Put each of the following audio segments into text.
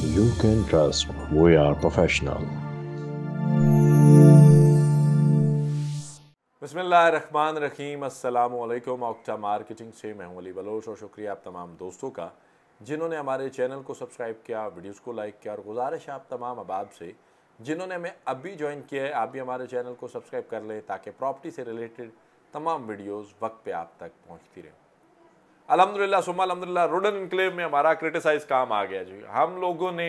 You can trust we are professional. Rahman रहीम वालेकुम octa marketing से मैं हूं अली बलोच और शुक्रिया आप तमाम दोस्तों का जिन्होंने हमारे चैनल को सब्सक्राइब किया वीडियोस को लाइक किया और गुजारिश आप तमाम अबाब से जिन्होंने हमें अभी ज्वाइन किया है आप भी हमारे चैनल को सब्सक्राइब कर लें ताकि प्रॉपर्टी से रिलेटेड तमाम वीडियोस वक्त पे आप तक पहुंचती रहें अलहमदिल्ला सुमा अलहमदिल्ला रुडन इनक्लेव में हमारा क्रिटिसाइज काम आ गया जी हम लोगों ने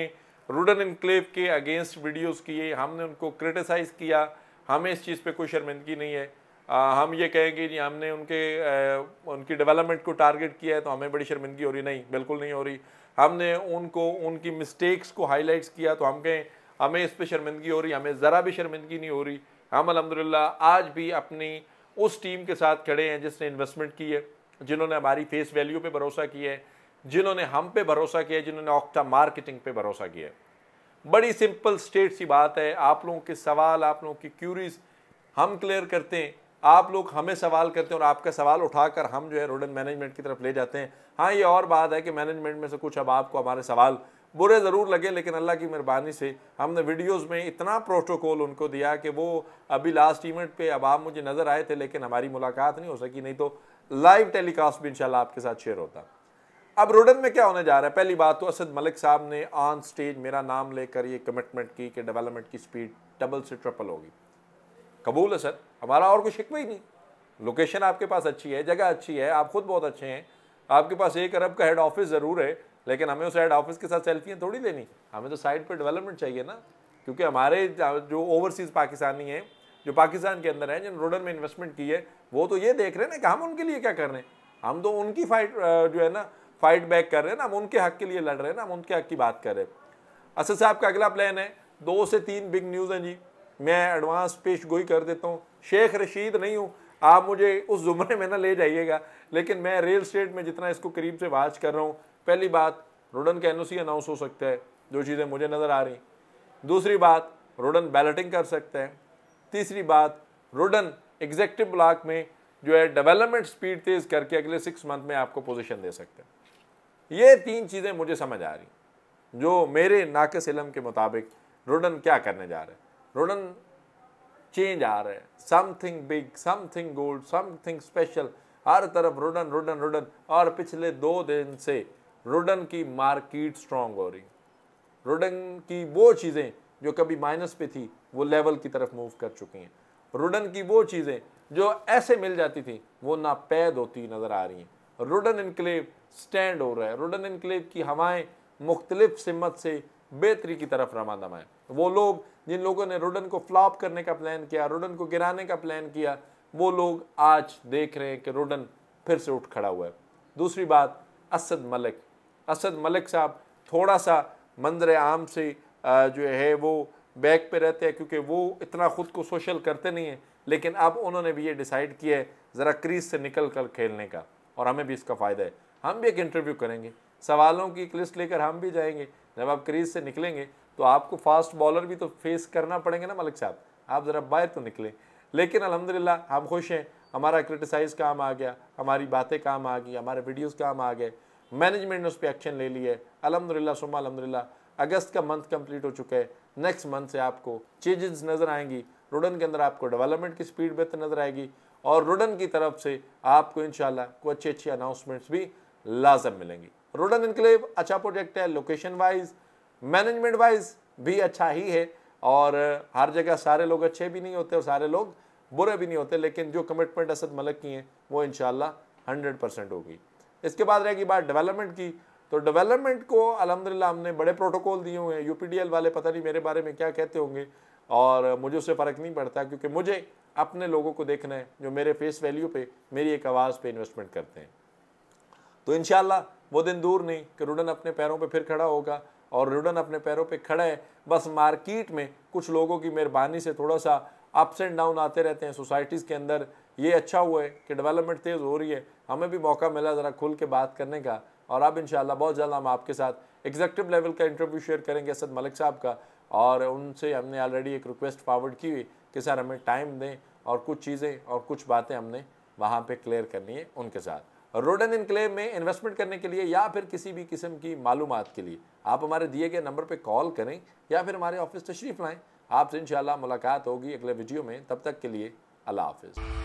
रुडन इनक्लेव के अगेंस्ट वीडियोस किए हमने उनको क्रिटिसाइज़ किया हमें इस चीज़ पे कोई शर्मिंदगी नहीं है आ, हम ये कहेंगे जी हमने उनके आ, उनकी डेवलपमेंट को टारगेट किया है तो हमें बड़ी शर्मिंदगी हो रही नहीं बिल्कुल नहीं हो रही हमने उनको उनकी मिस्टेक्स को हाईलाइट्स किया तो हम कहें हमें इस पर शर्मिंदगी हो रही हमें ज़रा भी शर्मिंदगी नहीं हो रही हम अलहमदिल्ला आज भी अपनी उस टीम के साथ खड़े हैं जिसने इन्वेस्टमेंट की है जिन्होंने हमारी फेस वैल्यू पे भरोसा किया है जिन्होंने हम पे भरोसा किया है जिन्होंने ऑक्टा मार्केटिंग पे भरोसा किया है बड़ी सिंपल स्टेट सी बात है आप लोगों के सवाल आप लोगों की क्यूरीज हम क्लियर करते हैं आप लोग हमें सवाल करते हैं और आपका सवाल उठाकर हम जो है रोडन मैनेजमेंट की तरफ ले जाते हैं हाँ ये और बात है कि मैनेजमेंट में से कुछ अब आपको हमारे सवाल बुरे ज़रूर लगे लेकिन अल्लाह की मेहरबानी से हमने वीडियोस में इतना प्रोटोकॉल उनको दिया कि वो अभी लास्ट इवेंट पे अब आप मुझे नज़र आए थे लेकिन हमारी मुलाकात नहीं हो सकी नहीं तो लाइव टेलीकास्ट भी इंशाल्लाह आपके साथ शेयर होता अब रोडन में क्या होने जा रहा है पहली बात तो असद मलिक साहब ने ऑन स्टेज मेरा नाम लेकर ये कमिटमेंट की कि डेवलपमेंट की स्पीड डबल से ट्रिपल होगी कबूल है सर हमारा और कोई शिकवा ही नहीं लोकेशन आपके पास अच्छी है जगह अच्छी है आप खुद बहुत अच्छे हैं आपके पास एक अरब का हेड ऑफिस ज़रूर है लेकिन हमें उस हेड ऑफिस के साथ सेल्फियाँ थोड़ी देनी हमें तो साइड पर डेवलपमेंट चाहिए ना क्योंकि हमारे जो ओवरसीज़ पाकिस्तानी हैं जो पाकिस्तान के अंदर हैं जिन रोडन में इन्वेस्टमेंट की है वो तो ये देख रहे हैं ना कि हम उनके लिए क्या कर रहे हैं हम तो उनकी फाइट जो है ना फाइट बैक कर रहे हैं ना हम उनके हक के लिए लड़ रहे हैं ना हम उनके हक की बात कर रहे हैं असद साहब का अगला प्लान है दो से तीन बिग न्यूज़ हैं जी मैं एडवांस पेश गोई कर देता हूँ शेख रशीद नहीं हूँ आप मुझे उस जुमरे में ना ले जाइएगा लेकिन मैं रियल स्टेट में जितना इसको करीब से वाच कर रहा हूँ पहली बात रोडन का एनओसी अनाउंस हो सकता है जो चीज़ें मुझे नज़र आ रही दूसरी बात रोडन बैलेटिंग कर सकते हैं तीसरी बात रोडन एग्जेक्टिव ब्लॉक में जो है डेवलपमेंट स्पीड तेज़ करके अगले सिक्स मंथ में आपको पोजीशन दे सकते हैं ये तीन चीज़ें मुझे समझ आ रही जो मेरे नाकस इलम के मुताबिक रोडन क्या करने जा रहे हैं रोडन चेंज आ रहा है something big something gold something special हर तरफ रोडन रोडन रोडन और पिछले दो दिन से रोडन की मार्किट स्ट्रांग हो रही रोडन की वो चीज़ें जो कभी माइनस पे थी वो लेवल की तरफ मूव कर चुकी हैं रोडन की वो चीज़ें जो ऐसे मिल जाती थी वो नापैद होती नज़र आ रही हैं रोडन इनकलेव स्टैंड हो रहा है रोडन इनकलेव की हवाएं मुख्तलिफ सिमत से बेहतरी की तरफ रमा है वो लोग जिन लोगों ने रोडन को फ्लॉप करने का प्लान किया रोडन को गिराने का प्लान किया वो लोग आज देख रहे हैं कि रोडन फिर से उठ खड़ा हुआ है दूसरी बात असद मलिक असद मलिक साहब थोड़ा सा मंदर आम से जो है वो बैक पे रहते हैं क्योंकि वो इतना ख़ुद को सोशल करते नहीं हैं लेकिन अब उन्होंने भी ये डिसाइड किया है ज़रा क्रीज से निकल कर खेलने का और हमें भी इसका फ़ायदा है हम भी एक इंटरव्यू करेंगे सवालों की एक लिस्ट लेकर हम भी जाएंगे जब आप क्रीज से निकलेंगे तो आपको फास्ट बॉलर भी तो फेस करना पड़ेंगे ना मलिक साहब आप ज़रा बाहर तो निकलें लेकिन अलहमदिल्ला हम खुश हैं हमारा क्रिटिसाइज़ काम आ गया हमारी बातें काम आ गई हमारे वीडियोज़ काम आ गए मैनेजमेंट ने उस पर एक्शन ले लिया है अलहमदिल्ला सुमा अलहमदिल्ला अगस्त का मंथ कंप्लीट हो चुका है नेक्स्ट मंथ से आपको चेंजेस नज़र आएंगी रोडन के अंदर आपको डेवलपमेंट की स्पीड बेहतर नज़र आएगी और रुडन की तरफ से आपको इन को अच्छी अच्छी अनाउंसमेंट्स भी लाजम मिलेंगी रोडन इनकलेव अच्छा प्रोजेक्ट है लोकेशन वाइज मैनेजमेंट वाइज भी अच्छा ही है और हर जगह सारे लोग अच्छे भी नहीं होते और सारे लोग बुरे भी नहीं होते लेकिन जो कमिटमेंट असद मलक की हैं वो इन हंड्रेड परसेंट होगी इसके बाद रहेगी बात डेवलपमेंट की तो डेवलपमेंट को अलहमदिल्ला हमने बड़े प्रोटोकॉल दिए हुए हैं यूपीडीएल वाले पता नहीं मेरे बारे में क्या कहते होंगे और मुझे उससे फ़र्क नहीं पड़ता क्योंकि मुझे अपने लोगों को देखना है जो मेरे फेस वैल्यू पे मेरी एक आवाज़ पे इन्वेस्टमेंट करते हैं तो इन वो दिन दूर नहीं कि रुडन अपने पैरों पे फिर खड़ा होगा और रुडन अपने पैरों पे खड़ा है बस मार्किट में कुछ लोगों की मेहरबानी से थोड़ा सा अप्स एंड डाउन आते रहते हैं सोसाइटीज़ के अंदर ये अच्छा हुआ है कि डेवलपमेंट तेज़ हो रही है हमें भी मौका मिला ज़रा खुल के बात करने का और अब इन बहुत जल्द हम आपके साथ एग्जेक्टिव लेवल का इंटरव्यू शेयर करेंगे असद मलिक साहब का और उनसे हमने ऑलरेडी एक रिक्वेस्ट फॉरवर्ड की हुई कि सर हमें टाइम दें और कुछ चीज़ें और कुछ बातें हमने वहाँ पर क्लियर करनी है उनके साथ रोडन क्लेम में इन्वेस्टमेंट करने के लिए या फिर किसी भी किस्म की मालूम के लिए आप हमारे दिए गए नंबर पर कॉल करें या फिर हमारे ऑफिस तशरीफ़ लाएँ आपसे इन मुलाकात होगी अगले वीडियो में तब तक के लिए अल्लाह हाफिज़